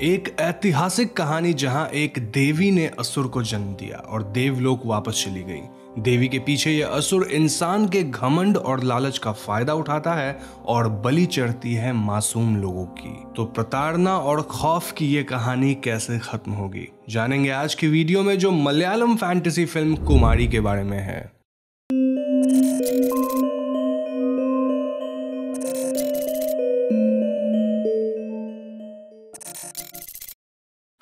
एक ऐतिहासिक कहानी जहां एक देवी ने असुर को जन्म दिया और देवलोक वापस चली गई देवी के पीछे यह असुर इंसान के घमंड और लालच का फायदा उठाता है और बलि चढ़ती है मासूम लोगों की तो प्रताड़ना और खौफ की यह कहानी कैसे खत्म होगी जानेंगे आज की वीडियो में जो मलयालम फैंटेसी फिल्म कुमारी के बारे में है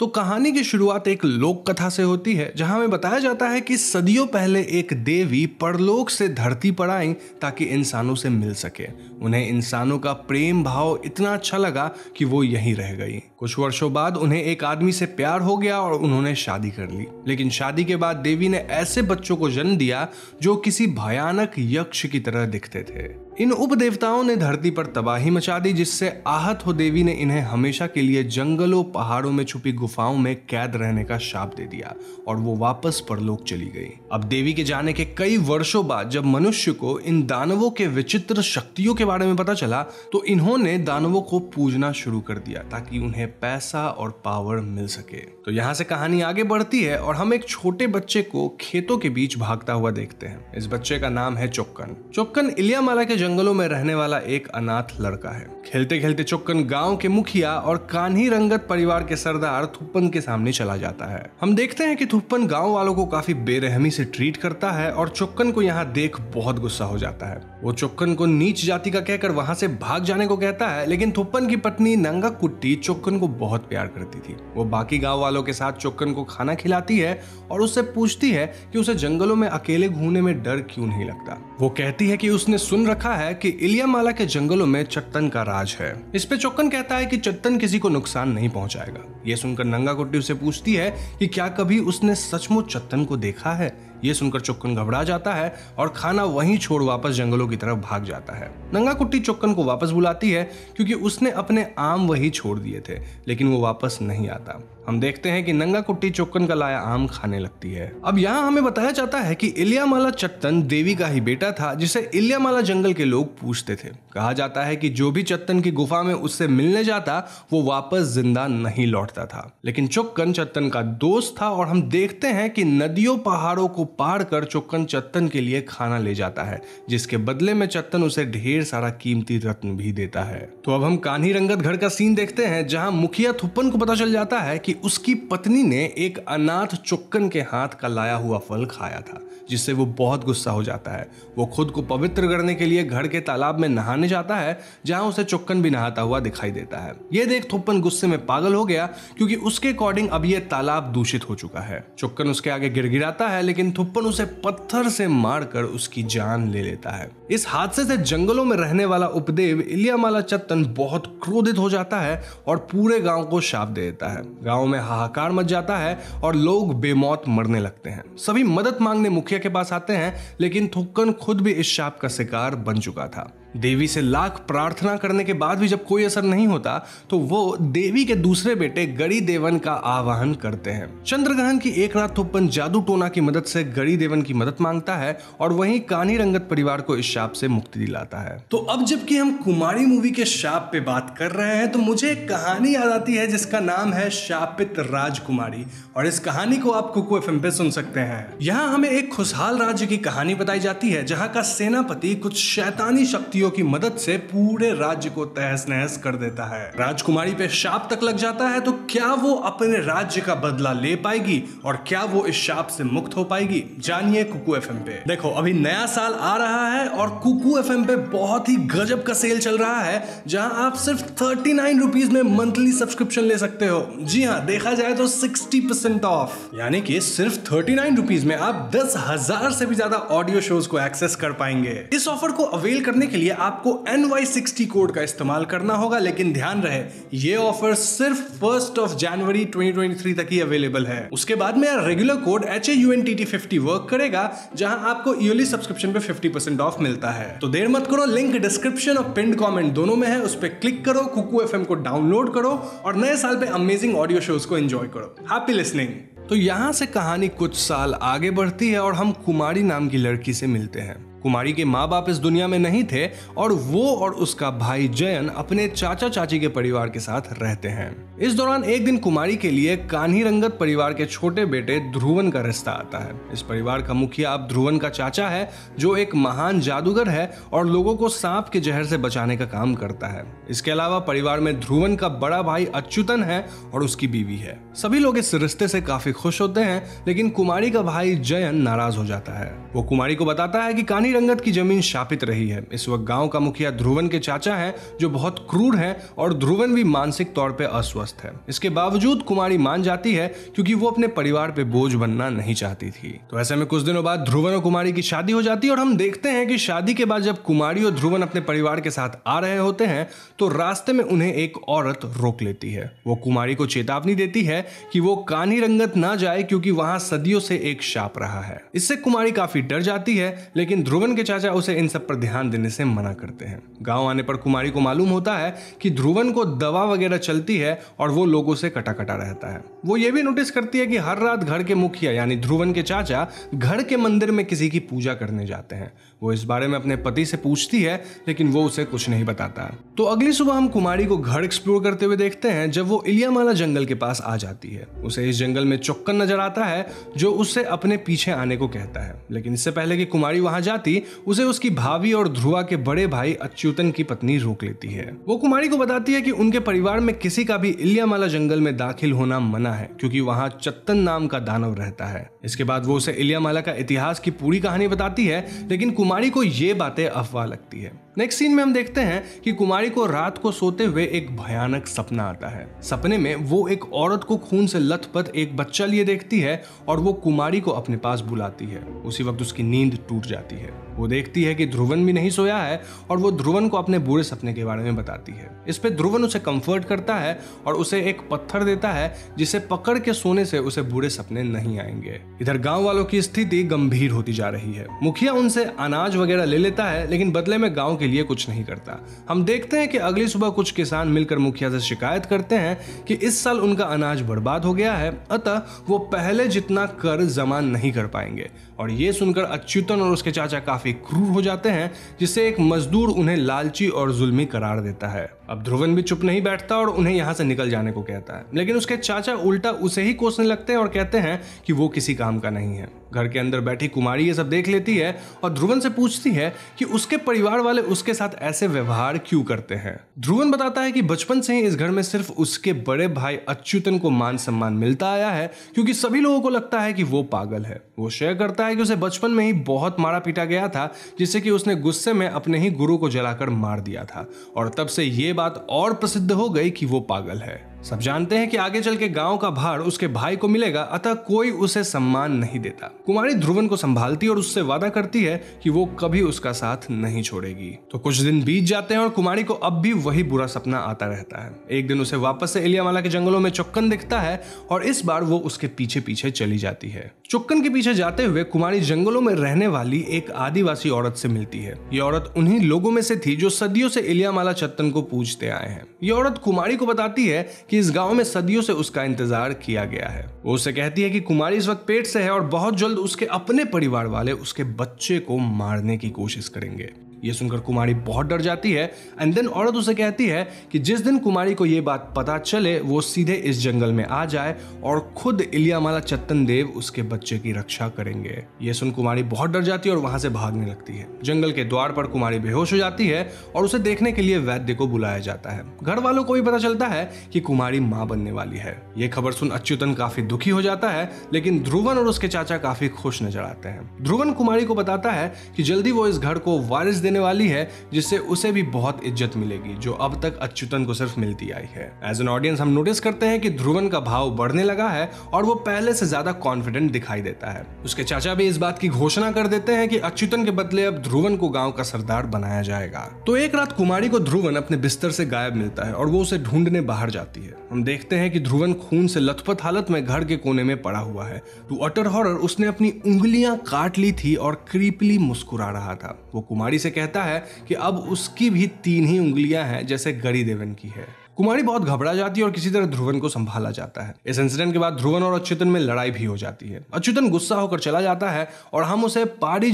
तो कहानी की शुरुआत एक लोक कथा से होती है जहां में बताया जाता है कि सदियों पहले एक देवी परलोक से धरती पर आई ताकि इंसानों से मिल सके उन्हें इंसानों का प्रेम भाव इतना अच्छा लगा कि वो यहीं रह गई कुछ वर्षों बाद उन्हें एक आदमी से प्यार हो गया और उन्होंने शादी कर ली लेकिन शादी के बाद देवी ने ऐसे बच्चों को जन्म दिया जो किसी भयानक यक्ष की तरह दिखते थे इन उपदेवताओं ने धरती पर तबाही मचा दी जिससे आहत हो देवी ने इन्हें हमेशा के लिए जंगलों पहाड़ों में छुपी गुफाओं में कैद रहने का शाप दे दिया और वो वापस परलोक चली गई अब देवी के जाने के कई वर्षों बाद जब मनुष्य को इन दानवों के विचित्र शक्तियों के बारे में पता चला तो इन्होंने दानवों को पूजना शुरू कर दिया ताकि उन्हें पैसा और पावर मिल सके तो यहाँ से कहानी आगे बढ़ती है और हम एक छोटे बच्चे को खेतों के बीच भागता हुआ देखते हैं इस बच्चे का नाम है चोक्कन चोक्कन इलियामाला के जंगलों में रहने वाला एक अनाथ लड़का है खेलते खेलते चोक्कन गाँव के मुखिया और कान्ही रंगत परिवार के सरदार थुप्पन के सामने चला जाता है हम देखते हैं कि थुप्पन गाँव वालों को काफी बेरहमी से ट्रीट करता है और चोक्कन को यहाँ देख बहुत गुस्सा हो जाता है वो चोक्कन को नीच जाति का कहकर वहां से भाग जाने को कहता है लेकिन थुप्पन की पत्नी नंगा कुट्टी चोक्कन को बहुत प्यार करती थी वो बाकी गांव वालों के साथ चुक्कन को खाना खिलाती है और उससे पूछती है कि उसे जंगलों में अकेले घूमने में डर क्यों नहीं लगता वो कहती है कि उसने सुन रखा है कि इलियामाला के जंगलों में चट्टन का राज है इस पे चुक्कन कहता है कि चट्टन किसी को नुकसान नहीं पहुंचाएगा ये सुनकर नंगा कुट्टी उसे पूछती है कि क्या कभी उसने सचमुच चट्टन को देखा है ये सुनकर चुक्कन घबरा जाता है और खाना वहीं छोड़ वापस जंगलों की तरफ भाग जाता है नंगा कुट्टी चुक्कन को वापस बुलाती है क्योंकि उसने अपने आम वही छोड़ दिए थे लेकिन वो वापस नहीं आता हम देखते हैं कि नंगा कुट्टी चोक्कन का लाया आम खाने लगती है अब यहाँ हमें बताया जाता है कि इलियामाला चत्तन देवी का ही बेटा था जिसे इलियामाला जंगल के लोग पूछते थे कहा जाता है कि जो भी चत्तन की गुफा में उससे मिलने जाता वो वापस जिंदा नहीं लौटता था लेकिन चुक्कन चत्तन का दोस्त था और हम देखते हैं कि नदियों पहाड़ों को पार कर चुक्कन चत्तन के लिए खाना ले जाता है जिसके बदले में चत्तन उसे ढेर सारा कीमती रत्न भी देता है तो अब हम कान्ही रंगत घर का सीन देखते हैं जहाँ मुखिया थुप्पन को पता चल जाता है कि उसकी पत्नी ने एक अनाथ चुक्कन के हाथ का लाया हुआ फल खाया था जिससे वो बहुत गुस्सा हो जाता है वो खुद को पवित्र करने के लिए घर के तालाब में नहाने जाता है जहां उसे चुक्कन भी नहाता हुआ दिखाई देता है ये देख थुप्पन गुस्से में पागल हो गया क्योंकि उसके अकॉर्डिंग अब यह तालाब दूषित हो चुका है चुक्कन उसके आगे गिर गिराता है लेकिन थुप्पन उसे पत्थर से मारकर उसकी जान ले लेता है इस हादसे से जंगलों में रहने वाला उपदेव इलियामाला चत्तन बहुत क्रोधित हो जाता है और पूरे गांव को शाप दे देता है गांव गांव में हाहाकार मच जाता है और लोग बेमौत मरने लगते हैं सभी मदद मांगने मुखिया के पास आते हैं लेकिन थुक्कन खुद भी इस शाप का शिकार बन चुका था देवी से लाख प्रार्थना करने के बाद भी जब कोई असर नहीं होता तो वो देवी के दूसरे बेटे गड़ी देवन का आवाहन करते हैं चंद्र ग्रहण की एक रात थोपन तो जादू टोना की मदद से गड़ी देवन की मदद मांगता है और वहीं कानी रंगत परिवार को इस शाप से मुक्ति दिलाता है तो अब जबकि हम कुमारी मूवी के शाप पे बात कर रहे हैं तो मुझे एक कहानी याद आती है जिसका नाम है शापित राजकुमारी और इस कहानी को आप कुकू एफ पे सुन सकते हैं यहाँ हमें एक खुशहाल राज्य की कहानी बताई जाती है जहाँ का सेनापति कुछ शैतानी शक्ति शक्तियों की मदद से पूरे राज्य को तहस नहस कर देता है राजकुमारी पे शाप तक लग जाता है तो क्या वो अपने राज्य का बदला ले पाएगी और क्या वो इस शाप से मुक्त हो पाएगी जानिए कुकू एफ पे देखो अभी नया साल आ रहा है और कुकू एफ पे बहुत ही गजब का सेल चल रहा है जहाँ आप सिर्फ थर्टी नाइन रुपीज में मंथली सब्सक्रिप्शन ले सकते हो जी हाँ देखा जाए तो सिक्सटी परसेंट ऑफ यानी कि सिर्फ थर्टी नाइन रुपीज में आप दस हजार से भी ज्यादा ऑडियो शोज को एक्सेस कर पाएंगे इस ऑफर को अवेल करने के लिए लिए आपको एन वाई सिक्सटी कोड का इस्तेमाल करना होगा लेकिन ध्यान रहे ये ऑफर सिर्फ फर्स्ट ऑफ जनवरी 2023 तक ही अवेलेबल है उसके बाद में यार regular code H A U N T T fifty work करेगा जहां आपको ईयरली सब्सक्रिप्शन पे 50% ऑफ मिलता है तो देर मत करो लिंक डिस्क्रिप्शन और पिंड कॉमेंट दोनों में है उस पर क्लिक करो कुकू एफ को डाउनलोड करो और नए साल पे अमेजिंग ऑडियो शोज को एंजॉय करो हैप्पी लिसनिंग तो यहाँ से कहानी कुछ साल आगे बढ़ती है और हम कुमारी नाम की लड़की से मिलते हैं कुमारी के माँ बाप इस दुनिया में नहीं थे और वो और उसका भाई जयन अपने चाचा चाची के परिवार के साथ रहते हैं इस दौरान एक दिन कुमारी के लिए कान्ही रंगत परिवार के छोटे बेटे ध्रुवन का रिश्ता आता है इस परिवार का मुखिया अब ध्रुवन का चाचा है जो एक महान जादूगर है और लोगों को सांप के जहर से बचाने का काम करता है इसके अलावा परिवार में ध्रुवन का बड़ा भाई अच्युतन है और उसकी बीवी है सभी लोग इस रिश्ते से काफी खुश होते हैं लेकिन कुमारी का भाई जयन नाराज हो जाता है वो कुमारी को बताता है कि कान्ही पुरानी रंगत की जमीन शापित रही है इस वक्त गांव का मुखिया ध्रुवन के चाचा हैं जो बहुत क्रूर हैं और ध्रुवन भी मानसिक तौर पर अस्वस्थ है इसके बावजूद कुमारी मान जाती है क्योंकि वो अपने परिवार पे बोझ बनना नहीं चाहती थी तो ऐसे में कुछ दिनों बाद ध्रुवन और कुमारी की शादी हो जाती है और हम देखते हैं कि शादी के बाद जब कुमारी और ध्रुवन अपने परिवार के साथ आ रहे होते हैं तो रास्ते में उन्हें एक औरत रोक लेती है वो कुमारी को चेतावनी देती है कि वो कानी रंगत ना जाए क्योंकि वहां सदियों से एक शाप रहा है इससे कुमारी काफी डर जाती है लेकिन ध्रुव ध्रुवन के चाचा उसे इन सब पर ध्यान देने से मना करते हैं गांव आने पर कुमारी को मालूम होता है कि ध्रुवन को दवा वगैरह चलती है और वो लोगों से कटा कटा रहता है वो ये भी नोटिस करती है कि हर रात घर के मुखिया यानी ध्रुवन के चाचा घर के मंदिर में किसी की पूजा करने जाते हैं वो इस बारे में अपने पति से पूछती है लेकिन वो उसे कुछ नहीं बताता तो अगली सुबह हम कुमारी को घर एक्सप्लोर करते हुए देखते हैं जब वो इलियामाला जंगल के पास आ जाती है उसे इस जंगल में चौक्कन नजर आता है जो उससे अपने पीछे आने को कहता है लेकिन इससे पहले कि कुमारी वहां जाती उसे उसकी भाभी और ध्रुवा के बड़े भाई अच्युतन की पत्नी रोक लेती है वो कुमारी को बताती है कि उनके परिवार में किसी का भी इलियामाला जंगल में दाखिल होना मना है क्योंकि वहां चत्तन नाम का दानव रहता है इसके बाद वो उसे इलियामाला का इतिहास की पूरी कहानी बताती है लेकिन कुमारी कुमारी को ये बातें अफवाह लगती है नेक्स्ट सीन में हम देखते हैं कि कुमारी को रात को सोते हुए एक भयानक सपना आता है सपने में वो एक औरत को खून से लथपथ एक बच्चा लिए देखती है और वो कुमारी को अपने पास बुलाती है उसी वक्त उसकी नींद टूट जाती है वो देखती है कि ध्रुवन भी नहीं सोया है और वो ध्रुवन को अपने बुरे सपने के बारे में बताती है इस पे ध्रुवन उसे कंफर्ट करता है और उसे एक पत्थर देता है जिसे पकड़ के सोने से उसे बुरे सपने नहीं आएंगे इधर गांव वालों की स्थिति गंभीर होती जा रही है मुखिया उनसे अनाज वगैरह ले लेता है लेकिन बदले में गांव के लिए कुछ नहीं करता हम देखते हैं कि अगली सुबह कुछ किसान मिलकर मुखिया से शिकायत करते हैं कि इस साल उनका अनाज बर्बाद हो गया है अतः वो पहले जितना कर जमा नहीं कर पाएंगे और ये सुनकर अच्युतन और उसके चाचा काफी क्रूर हो जाते हैं जिससे एक मजदूर उन्हें लालची और जुल्मी करार देता है अब ध्रुवन भी चुप नहीं बैठता और उन्हें यहाँ से निकल जाने को कहता है लेकिन उसके चाचा उल्टा उसे ही कोसने लगते हैं और कहते हैं कि वो किसी काम का नहीं है घर के अंदर बैठी कुमारी ये सब देख लेती है और ध्रुवन से पूछती है कि उसके परिवार वाले उसके साथ ऐसे व्यवहार क्यों करते हैं ध्रुवन बताता है कि बचपन से ही इस घर में सिर्फ उसके बड़े भाई अच्युतन को मान सम्मान मिलता आया है क्योंकि सभी लोगों को लगता है कि वो पागल है वो शेयर करता है है कि उसे बचपन में ही बहुत मारा पीटा गया था जिससे कि उसने गुस्से में अपने ही गुरु को जलाकर मार दिया था और तब से ये बात और प्रसिद्ध हो गई कि वो पागल है सब जानते हैं कि आगे चल के गाँव का भार उसके भाई को मिलेगा अतः कोई उसे सम्मान नहीं देता कुमारी ध्रुवन को संभालती और उससे वादा करती है कि वो कभी उसका साथ नहीं छोड़ेगी तो कुछ दिन बीत जाते हैं और कुमारी को अब भी वही बुरा सपना आता रहता है एक दिन उसे वापस से इलियामाला के जंगलों में चुक्कन दिखता है और इस बार वो उसके पीछे पीछे चली जाती है चुक्कन के पीछे जाते हुए कुमारी जंगलों में रहने वाली एक आदिवासी औरत से मिलती है ये औरत उन्हीं लोगों में से थी जो सदियों से इलियामाला चत्तन को पूजते आए हैं ये औरत कुमारी को बताती है कि इस गांव में सदियों से उसका इंतजार किया गया है वो उसे कहती है कि कुमारी इस वक्त पेट से है और बहुत जल्द उसके अपने परिवार वाले उसके बच्चे को मारने की कोशिश करेंगे ये सुनकर कुमारी बहुत डर जाती है एंड देन औरत उसे कहती है कि जिस दिन कुमारी को ये बात पता चले वो सीधे इस जंगल में आ जाए और खुद इलियामाला चत्तन देव उसके बच्चे की रक्षा करेंगे ये सुन कुमारी बहुत डर जाती है और वहां से भागने लगती है जंगल के द्वार पर कुमारी बेहोश हो जाती है और उसे देखने के लिए वैद्य को बुलाया जाता है घर वालों को भी पता चलता है कि कुमारी माँ बनने वाली है ये खबर सुन अच्युतन काफी दुखी हो जाता है लेकिन ध्रुवन और उसके चाचा काफी खुश नजर आते हैं ध्रुवन कुमारी को बताता है कि जल्दी वो इस घर को वारिस देने देने वाली है जिससे उसे भी बहुत इज्जत मिलेगी जो अब तक अच्युतन को सिर्फ मिलती आई है एज एन ऑडियंस हम नोटिस करते हैं कि ध्रुवन का भाव बढ़ने लगा है और वो पहले से ज्यादा कॉन्फिडेंट दिखाई देता है उसके चाचा भी इस बात की घोषणा कर देते हैं कि अच्युतन के बदले अब ध्रुवन को गांव का सरदार बनाया जाएगा तो एक रात कुमारी को ध्रुवन अपने बिस्तर से गायब मिलता है और वो उसे ढूंढने बाहर जाती है हम देखते हैं कि ध्रुवन खून से लथपथ हालत में घर के कोने में पड़ा हुआ है टू अटर हॉरर उसने अपनी उंगलियां काट ली थी और क्रीपली मुस्कुरा रहा था वो कुमारी से कहता है कि अब उसकी भी तीन ही उंगलियां हैं जैसे गरी देवन की है कुमारी बहुत घबरा जाती है और किसी तरह ध्रुवन को संभाला जाता है इस इंसिडेंट के बाद ध्रुवन और अच्युतन में लड़ाई भी हो जाती है अच्युतन गुस्सा होकर चला जाता है और हम उसे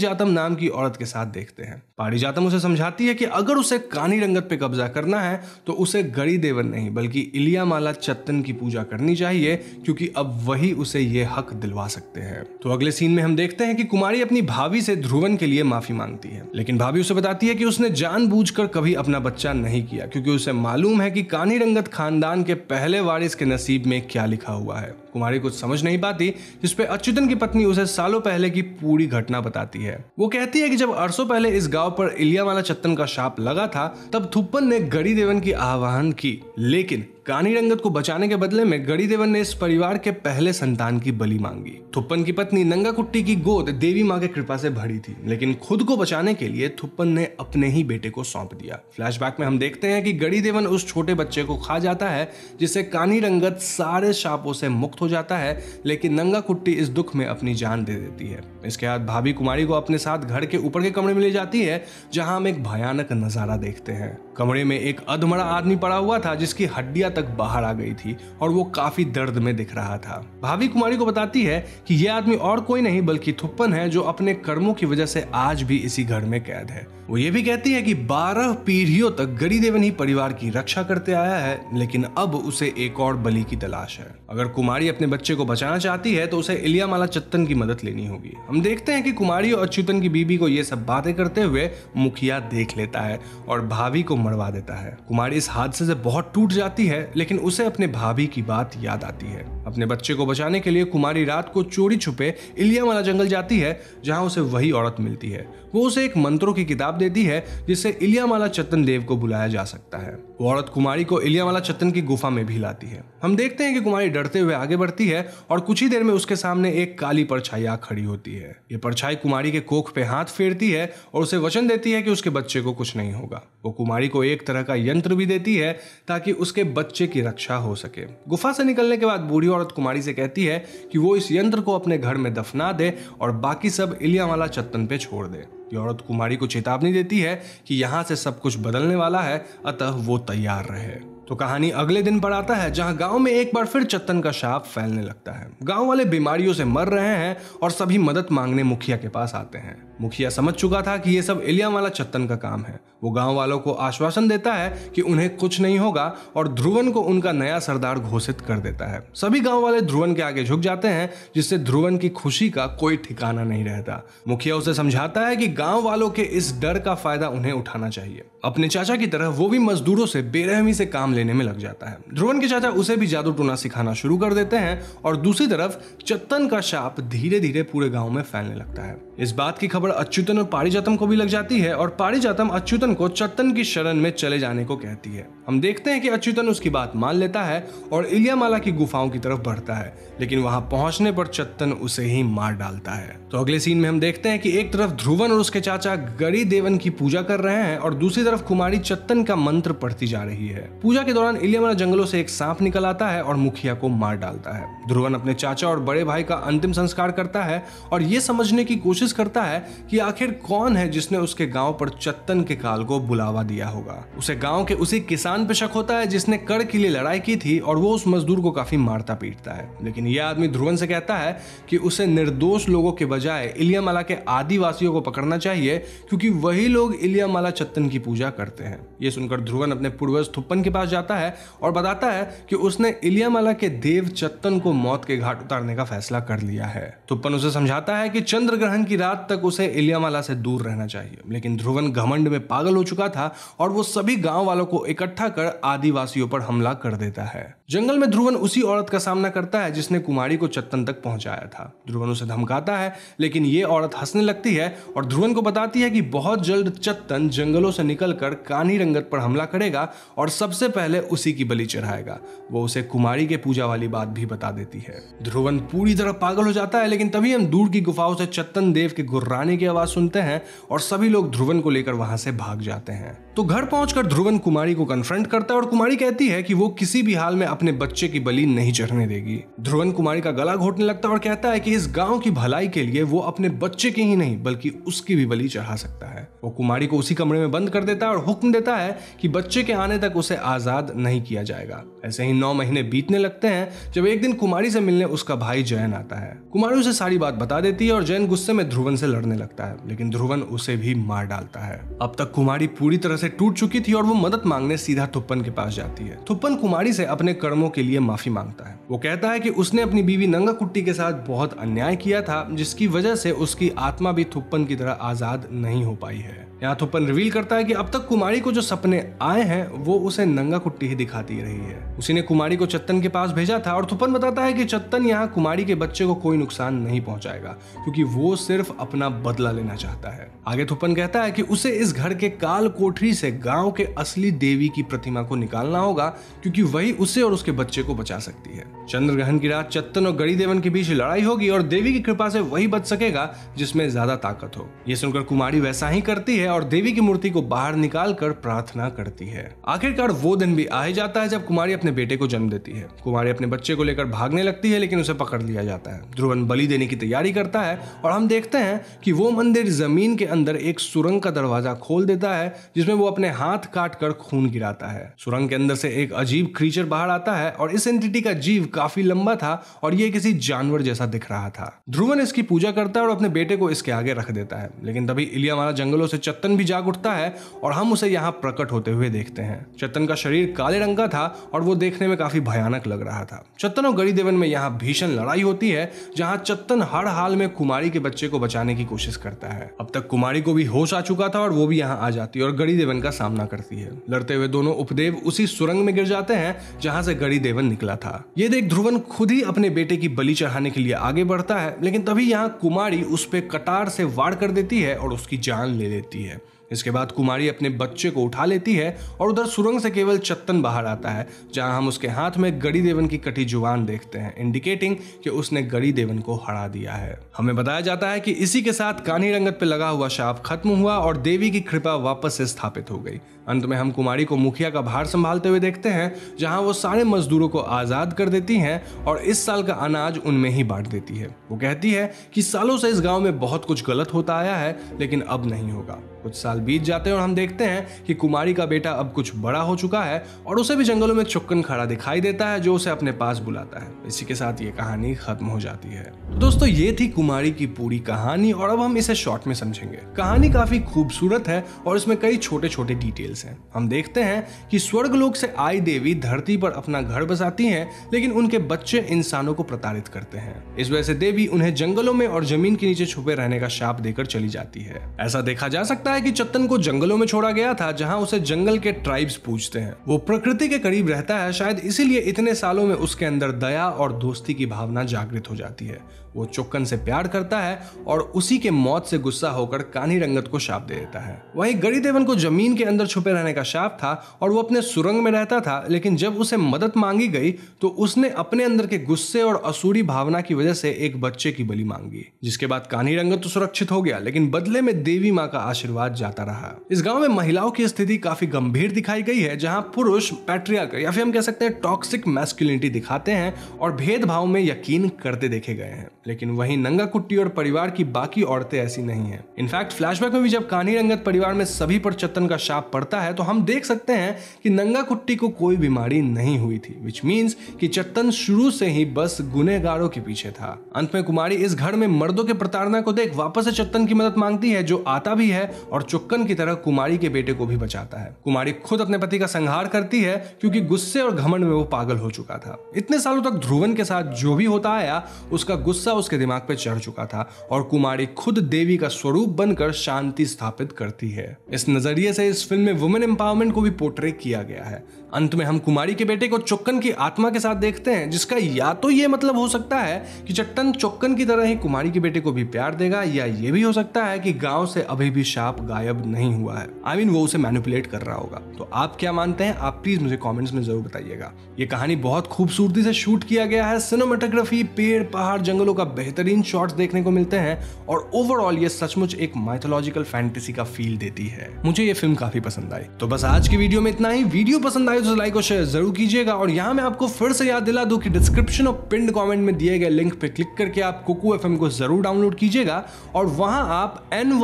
जातम नाम की औरत के साथ देखते हैं जातम उसे समझाती है कि अगर उसे कानी रंगत पे कब्जा करना है तो उसे गड़ी देवन नहीं बल्कि इलिया माला चत्तन की पूजा करनी चाहिए क्योंकि अब वही उसे ये हक दिलवा सकते हैं तो अगले सीन में हम देखते हैं कि कुमारी अपनी भाभी से ध्रुवन के लिए माफी मांगती है लेकिन भाभी उसे बताती है कि उसने जानबूझकर कभी अपना बच्चा नहीं किया क्योंकि उसे मालूम है कि कानी शाही रंगत खानदान के पहले वारिस के नसीब में क्या लिखा हुआ है कुमारी कुछ समझ नहीं पाती जिसपे अच्युतन की पत्नी उसे सालों पहले की पूरी घटना बताती है वो कहती है कि जब अरसों पहले इस गांव पर इलियावाला चत्तन का शाप लगा था तब थुप्पन ने गड़ी देवन की आह्वान की लेकिन रानी रंगत को बचाने के बदले में गड़ी देवन ने इस परिवार के पहले संतान की बलि मांगी थुप्पन की पत्नी नंगा कुट्टी की गोद देवी माँ के कृपा से भरी थी लेकिन खुद को बचाने के लिए थुप्पन ने अपने ही बेटे को सौंप दिया फ्लैशबैक में हम देखते हैं कि गड़ी देवन उस छोटे बच्चे को खा जाता है जिससे कानी रंगत सारे शापों से मुक्त हो जाता है लेकिन नंगा कुट्टी इस दुख में अपनी जान दे देती है इसके बाद भाभी कुमारी को अपने साथ घर के ऊपर के कमरे में ले जाती है जहां हम एक भयानक नजारा देखते हैं कमरे में एक अधमरा आदमी पड़ा हुआ था जिसकी हड्डियां तक बाहर आ गई थी और वो काफी दर्द में दिख रहा था भाभी कुमारी को बताती है कि ये आदमी और कोई नहीं बल्कि थुप्पन है जो अपने कर्मों की वजह से आज भी इसी घर में कैद है वो ये भी कहती है कि बारह पीढ़ियों तक गरीदेवन ही परिवार की रक्षा करते आया है लेकिन अब उसे एक और बलि की तलाश है अगर कुमारी अपने बच्चे को बचाना चाहती है तो उसे इलियामाला चत्तन की मदद लेनी होगी हम देखते हैं कि कुमारी और अच्युतन की बीबी को ये सब बातें करते हुए मुखिया देख लेता है और भाभी को मरवा देता है कुमारी इस हादसे से बहुत टूट जाती है लेकिन उसे अपने भाभी की बात याद आती है अपने बच्चे को बचाने के लिए कुमारी रात को चोरी छुपे इलिया वाला जंगल जाती है जहां उसे वही औरत मिलती है वो उसे एक मंत्रों की किताब देती है जिससे इलियामाला चतन देव को बुलाया जा सकता है वो औरत कुमारी को इलियामाला चतन की गुफा में भी लाती है हम देखते हैं कि कुमारी डरते हुए आगे बढ़ती है और कुछ ही देर में उसके सामने एक काली परछाई आ खड़ी होती है ये परछाई कुमारी के कोख पे हाथ फेरती है और उसे वचन देती है कि उसके बच्चे को कुछ नहीं होगा वो कुमारी को एक तरह का यंत्र भी देती है ताकि उसके बच्चे की रक्षा हो सके गुफा से निकलने के बाद बूढ़ी औरत कुमारी से कहती है कि वो इस यंत्र को अपने घर में दफना दे और बाकी सब इलियावाला चतन पे छोड़ दे ये औरत कुमारी को चेतावनी देती है कि यहाँ से सब कुछ बदलने वाला है अतः वो तैयार रहे तो कहानी अगले दिन पर आता है जहां गांव में एक बार फिर चत्तन का शाप फैलने लगता है गांव वाले बीमारियों से मर रहे हैं और सभी मदद मांगने मुखिया के पास आते हैं मुखिया समझ चुका था कि ये सब इलिया वाला चत्तन का काम है वो गांव वालों को आश्वासन देता है कि उन्हें कुछ नहीं होगा और ध्रुवन को उनका नया सरदार घोषित कर देता है सभी गांव वाले ध्रुवन के आगे झुक जाते हैं जिससे ध्रुवन की खुशी का कोई ठिकाना नहीं रहता मुखिया उसे समझाता है कि गांव वालों के इस डर का फायदा उन्हें उठाना चाहिए अपने चाचा की तरह वो भी मजदूरों से बेरहमी से काम लेने में लग जाता है ध्रुवन के चाचा उसे भी जादू टोना सिखाना शुरू कर देते हैं और दूसरी तरफ चत्तन का शाप धीरे धीरे पूरे गाँव में फैलने लगता है इस बात की खबर अच्युतन और पारिजातम को भी लग जाती है और पारिजातम अच्युतन को चत्तन की शरण में चले जाने को कहती है हम देखते हैं कि अच्युतन उसकी बात मान लेता है और इलियामाला की गुफाओं की तरफ बढ़ता है लेकिन वहां पहुंचने पर चत्तन उसे ही मार डालता है तो अगले सीन में हम देखते हैं कि एक तरफ ध्रुवन और उसके चाचा गरी देवन की पूजा कर रहे हैं और दूसरी तरफ कुमारी चत्तन का मंत्र पढ़ती जा रही है पूजा के दौरान इलियामाला जंगलों से एक सांप निकल आता है और मुखिया को मार डालता है ध्रुवन अपने चाचा और बड़े भाई का अंतिम संस्कार करता है और ये समझने की कोशिश करता है कि आखिर कौन है जिसने उसके गाँव पर चत्तन के काल को बुलावा दिया होगा उसे गाँव के उसी किसान इंसान पे शक होता है जिसने कर के लिए लड़ाई की थी और वो उस मजदूर को काफी मारता पीटता है लेकिन यह आदमी ध्रुवन से कहता है कि उसे निर्दोष लोगों के बजाय इलियामाला के आदिवासियों को पकड़ना चाहिए क्योंकि वही लोग इलियामाला चत्तन की पूजा करते हैं ये सुनकर ध्रुवन अपने पूर्वज थुप्पन के पास जाता है और बताता है कि उसने इलियामाला के देव चत्तन को मौत के घाट उतारने का फैसला कर लिया है थुप्पन उसे समझाता है कि चंद्र ग्रहण की रात तक उसे इलियामाला से दूर रहना चाहिए लेकिन ध्रुवन घमंड में पागल हो चुका था और वो सभी गांव वालों को इकट्ठा उठाकर आदिवासियों पर हमला कर देता है जंगल में ध्रुवन उसी औरत का सामना करता है जिसने कुमारी को चत्तन तक पहुंचाया था ध्रुवन उसे धमकाता है लेकिन ये औरत हंसने लगती है और ध्रुवन को बताती है कि बहुत जल्द चत्तन जंगलों से निकलकर कानी रंगत पर हमला करेगा और सबसे पहले उसी की बलि चढ़ाएगा वो उसे कुमारी के पूजा वाली बात भी बता देती है ध्रुवन पूरी तरह पागल हो जाता है लेकिन तभी हम दूर की गुफाओं से चत्तन देव के गुर्राने की आवाज सुनते हैं और सभी लोग ध्रुवन को लेकर वहां से भाग जाते हैं तो घर पहुंचकर ध्रुवन कुमारी को कन्फ्रेंस कन्फ्रंट करता है और कुमारी कहती है कि वो किसी भी हाल में अपने बच्चे की बलि नहीं चढ़ने देगी ध्रुवन कुमारी का गला घोटने लगता है और कहता है कि इस गांव की भलाई के लिए वो अपने बच्चे की ही नहीं बल्कि उसकी भी बलि चढ़ा सकता है वो कुमारी को उसी कमरे में बंद कर देता है और हुक्म देता है कि बच्चे के आने तक उसे आजाद नहीं किया जाएगा ऐसे ही नौ महीने बीतने लगते हैं जब एक दिन कुमारी से मिलने उसका भाई जयन आता है कुमारी उसे सारी बात बता देती है और जयन गुस्से में ध्रुवन से लड़ने लगता है लेकिन ध्रुवन उसे भी मार डालता है अब तक कुमारी पूरी तरह से टूट चुकी थी और वो मदद मांगने सीधा नेहा थुप्पन के पास जाती है थुप्पन कुमारी से अपने कर्मों के लिए माफी मांगता है वो कहता है कि उसने अपनी बीवी नंगा कुट्टी के साथ बहुत अन्याय किया था जिसकी वजह से उसकी आत्मा भी थुप्पन की तरह आजाद नहीं हो पाई है यहाँ थुप्पन रिवील करता है कि अब तक कुमारी को जो सपने आए हैं वो उसे नंगा कुट्टी ही दिखाती रही है उसी ने कुमारी को चत्तन के पास भेजा था और थुप्पन बताता है कि चत्तन यहाँ कुमारी के बच्चे को कोई नुकसान नहीं पहुंचाएगा क्योंकि वो सिर्फ अपना बदला लेना चाहता है आगे थुपन कहता है कि उसे इस घर के काल कोठरी से गांव के असली देवी की प्रतिमा को निकालना होगा क्योंकि वही उसे और उसके बच्चे को बचा सकती है चंद्र ग्रहण की रात चत्तन और गड़ी देवन के बीच लड़ाई होगी और देवी की कृपा से वही बच सकेगा जिसमें ज्यादा ताकत हो ये सुनकर कुमारी वैसा ही करती है और देवी की मूर्ति को बाहर निकाल कर प्रार्थना करती है आखिरकार वो दिन भी आ जाता है जब कुमारी अपने बेटे को जन्म देती है कुमारी अपने बच्चे को लेकर भागने लगती है लेकिन उसे पकड़ लिया जाता है ध्रुवन बलि देने की तैयारी करता है और हम देखते हैं कि वो मंदिर जमीन के अंदर एक सुरंग का दरवाजा खोल देता है जिसमें वो अपने हाथ काट कर खून गिराता है सुरंग के अंदर से एक अजीब क्रीचर बाहर आता है और इस एंटिटी का जीव काफी लंबा था और ये किसी जानवर जैसा दिख रहा था ध्रुवन इसकी पूजा करता है और अपने बेटे को इसके आगे रख देता है लेकिन तभी इलिया मारा जंगलों से चत्तन भी जाग उठता है और हम उसे यहाँ प्रकट होते हुए देखते हैं चत्तन का शरीर काले रंग का था और वो देखने में काफी भयानक लग रहा था चत्तन और गरीदेवन में यहाँ भीषण लड़ाई होती है जहाँ चत्तन हर हाल में कुमारी के बच्चे को बचाने की कोशिश करता है अब तक कुमार कुमारी को भी होश आ चुका था और वो भी यहाँ आ जाती है और गड़ी देवन का सामना करती है लड़ते हुए दोनों उपदेव उसी सुरंग में गिर जाते हैं जहां से गड़ी देवन निकला था ये देख ध्रुवन खुद ही अपने बेटे की बलि चढ़ाने के लिए आगे बढ़ता है लेकिन तभी यहाँ कुमारी उस पर कटार से वार कर देती है और उसकी जान ले लेती है इसके बाद कुमारी अपने बच्चे को उठा लेती है और उधर सुरंग से केवल चत्तन बाहर आता है जहां हम उसके हाथ में गड़ी देवन की कटी जुबान देखते हैं इंडिकेटिंग कि उसने गड़ी देवन को हरा दिया है हमें बताया जाता है कि इसी के साथ कानी रंगत पे लगा हुआ शाप खत्म हुआ और देवी की कृपा वापस से स्थापित हो गई अंत में हम कुमारी को मुखिया का भार संभालते हुए देखते हैं जहां वो सारे मजदूरों को आज़ाद कर देती हैं और इस साल का अनाज उनमें ही बांट देती है वो कहती है कि सालों से इस गांव में बहुत कुछ गलत होता आया है लेकिन अब नहीं होगा कुछ साल बीत जाते हैं और हम देखते हैं कि कुमारी का बेटा अब कुछ बड़ा हो चुका है और उसे भी जंगलों में चुक्कन खड़ा दिखाई देता है जो उसे अपने पास बुलाता है इसी के साथ ये कहानी खत्म हो जाती है दोस्तों ये थी कुमारी की पूरी कहानी और अब हम इसे शॉर्ट में समझेंगे कहानी काफी खूबसूरत है और इसमें कई छोटे छोटे डिटेल्स हैं हम देखते हैं कि स्वर्ग लोक से आई देवी धरती पर अपना घर बसाती हैं लेकिन उनके बच्चे इंसानों को प्रताड़ित करते हैं इस वजह से देवी उन्हें जंगलों में और जमीन के नीचे छुपे रहने का शाप देकर चली जाती है ऐसा देखा जा सकता है है कि चत्तन को जंगलों में छोड़ा गया था जहां उसे जंगल के ट्राइब्स पूछते हैं वो प्रकृति के करीब रहता है शायद इसीलिए इतने सालों में उसके अंदर दया और दोस्ती की भावना जागृत हो जाती है वो चुक्कन से प्यार करता है और उसी के मौत से गुस्सा होकर कानी रंगत को शाप दे देता है वहीं देवन को जमीन के अंदर छुपे रहने का शाप था और वो अपने सुरंग में रहता था लेकिन जब उसे मदद मांगी गई तो उसने अपने अंदर के गुस्से और असूरी भावना की वजह से एक बच्चे की बलि मांगी जिसके बाद कानी रंगत तो सुरक्षित हो गया लेकिन बदले में देवी माँ का आशीर्वाद जाता रहा इस गाँव में महिलाओं की स्थिति काफी गंभीर दिखाई गई है जहाँ पुरुष पैट्रिया या फिर हम कह सकते हैं टॉक्सिक मैस्कुलिनिटी दिखाते हैं और भेदभाव में यकीन करते देखे गए हैं लेकिन वहीं नंगा कुट्टी और परिवार की बाकी औरतें ऐसी नहीं है इनफैक्ट फ्लैशबैक में भी जब कहानी रंगत परिवार में सभी पर चतन का शाप पड़ता है तो हम देख सकते हैं कि नंगा कुट्टी को कोई बीमारी नहीं हुई थी विच मीन्स कि चतन शुरू से ही बस गुनेगारों के पीछे था अंत में कुमारी इस घर में मर्दों के प्रताड़ना को देख वापस से चतन की मदद मांगती है जो आता भी है और चुक्कन की तरह कुमारी के बेटे को भी बचाता है कुमारी खुद अपने पति का संहार करती है क्योंकि गुस्से और घमंड में वो पागल हो चुका था इतने सालों तक ध्रुवन के साथ जो भी होता आया उसका गुस्सा उसके दिमाग पर चढ़ चुका था और कुमारी खुद देवी का स्वरूप बनकर शांति स्थापित करती है इस नजरिए से इस फिल्म में वुमेन एम्पावरमेंट को भी पोर्ट्रे किया गया है अंत में हम कुमारी के बेटे को चौक्कन की आत्मा के साथ देखते हैं जिसका या तो ये मतलब हो सकता है कि चट्टन चौक्कन की तरह ही कुमारी के बेटे को भी प्यार देगा या ये भी हो सकता है कि गांव से अभी भी शाप गायब नहीं हुआ है आई I मीन mean, वो उसे मैनिपुलेट कर रहा होगा तो आप क्या मानते हैं आप प्लीज मुझे कॉमेंट्स में जरूर बताइएगा ये कहानी बहुत खूबसूरती से शूट किया गया है सिनेमाटोग्राफी पेड़ पहाड़ जंगलों का का बेहतरीन शॉट्स देखने को मिलते हैं और ओवरऑल ये सचमुच एक माइथोलॉजिकल फैंटेसी का फील देती है मुझे ये फिल्म काफी पसंद आई तो बस आज की वीडियो में इतना ही वीडियो पसंद आई तो लाइक और शेयर जरूर कीजिएगा और यहाँ मैं आपको फिर से याद दिला दू की डिस्क्रिप्शन और पिंड कॉमेंट में दिए गए लिंक पे क्लिक करके आप कुकू एफ को जरूर डाउनलोड कीजिएगा और वहां आप एन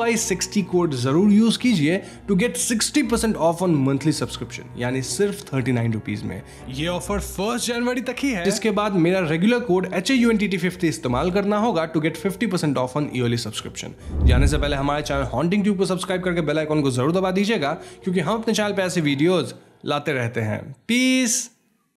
कोड जरूर यूज कीजिए to get sixty percent off on monthly subscription यानी सिर्फ थर्टी नाइन रुपीज में ये ऑफर फर्स्ट जनवरी तक ही है जिसके बाद मेरा regular code H A U N T T fifty इस्तेमाल इस्तेमाल करना होगा to get 50% off on yearly subscription जाने से पहले हमारे चैनल हॉन्टिंग ट्यूब को सब्सक्राइब करके बेल आइकॉन को जरूर दबा दीजिएगा क्योंकि हम अपने चैनल पर ऐसे वीडियोज़ लाते रहते हैं पीस